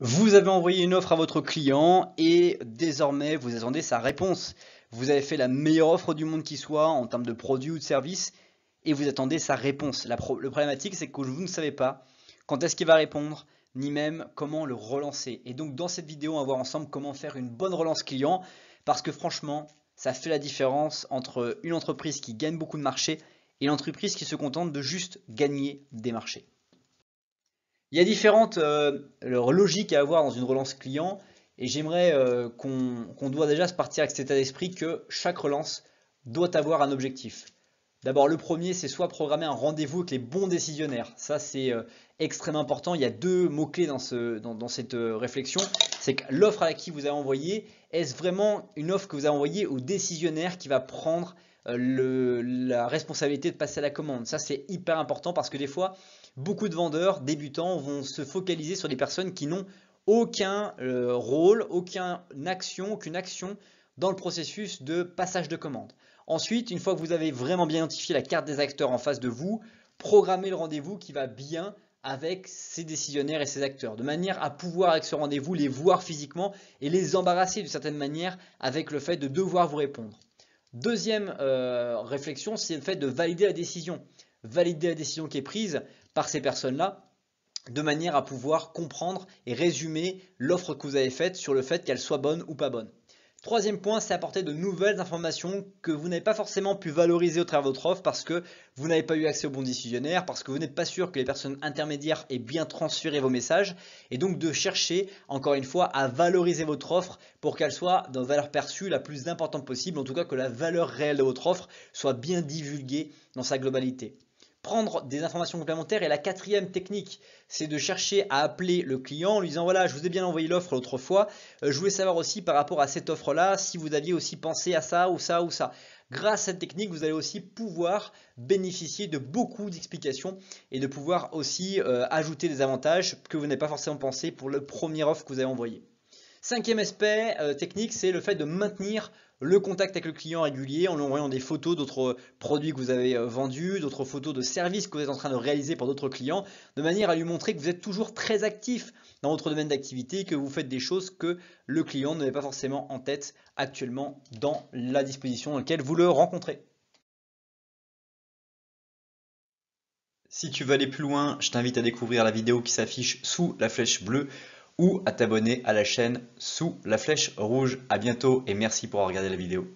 Vous avez envoyé une offre à votre client et désormais vous attendez sa réponse. Vous avez fait la meilleure offre du monde qui soit en termes de produits ou de services et vous attendez sa réponse. La le problématique c'est que vous ne savez pas quand est-ce qu'il va répondre ni même comment le relancer. Et donc dans cette vidéo on va voir ensemble comment faire une bonne relance client parce que franchement ça fait la différence entre une entreprise qui gagne beaucoup de marchés et l'entreprise qui se contente de juste gagner des marchés. Il y a différentes euh, logiques à avoir dans une relance client et j'aimerais euh, qu'on doit déjà se partir avec cet état d'esprit que chaque relance doit avoir un objectif. D'abord, le premier, c'est soit programmer un rendez-vous avec les bons décisionnaires. Ça, c'est euh, extrêmement important. Il y a deux mots-clés dans, ce, dans, cette réflexion. C'est que l'offre à qui vous avez envoyé, est-ce vraiment une offre que vous avez envoyée au décisionnaire qui va prendre le, la responsabilité de passer à la commande Ça, c'est hyper important parce que des fois, beaucoup de vendeurs débutants vont se focaliser sur des personnes qui n'ont aucun euh, rôle, aucune action, aucune action dans le processus de passage de commande. Ensuite, une fois que vous avez vraiment bien identifié la carte des acteurs en face de vous, programmez le rendez-vous qui va bien avec ces décisionnaires et ces acteurs, de manière à pouvoir avec ce rendez-vous les voir physiquement et les embarrasser d'une certaine manière avec le fait de devoir vous répondre. Deuxième euh, réflexion, c'est le fait de valider la décision valider la décision qui est prise par ces personnes-là de manière à pouvoir comprendre et résumer l'offre que vous avez faite sur le fait qu'elle soit bonne ou pas bonne. Troisième point, c'est apporter de nouvelles informations que vous n'avez pas forcément pu valoriser au travers de votre offre parce que vous n'avez pas eu accès au bon décisionnaire, parce que vous n'êtes pas sûr que les personnes intermédiaires aient bien transféré vos messages, et donc de chercher, encore une fois, à valoriser votre offre pour qu'elle soit dans valeur perçue la plus importante possible, en tout cas que la valeur réelle de votre offre soit bien divulguée dans sa globalité prendre des informations complémentaires. Et la quatrième technique, c'est de chercher à appeler le client en lui disant voilà, je vous ai bien envoyé l'offre l'autre fois. Euh, je voulais savoir aussi par rapport à cette offre-là si vous aviez aussi pensé à ça ou ça ou ça. Grâce à cette technique, vous allez aussi pouvoir bénéficier de beaucoup d'explications et de pouvoir aussi euh, ajouter des avantages que vous n'avez pas forcément pensé pour le premier offre que vous avez envoyé. Cinquième aspect euh, technique, c'est le fait de maintenir le contact avec le client régulier en lui envoyant des photos d'autres euh, produits que vous avez euh, vendus, d'autres photos de services que vous êtes en train de réaliser pour d'autres clients, de manière à lui montrer que vous êtes toujours très actif dans votre domaine d'activité, que vous faites des choses que le client n'avait pas forcément en tête actuellement dans la disposition dans laquelle vous le rencontrez. Si tu veux aller plus loin, je t'invite à découvrir la vidéo qui s'affiche sous la flèche bleue ou à t'abonner à la chaîne sous la flèche rouge. À bientôt et merci pour avoir regardé la vidéo.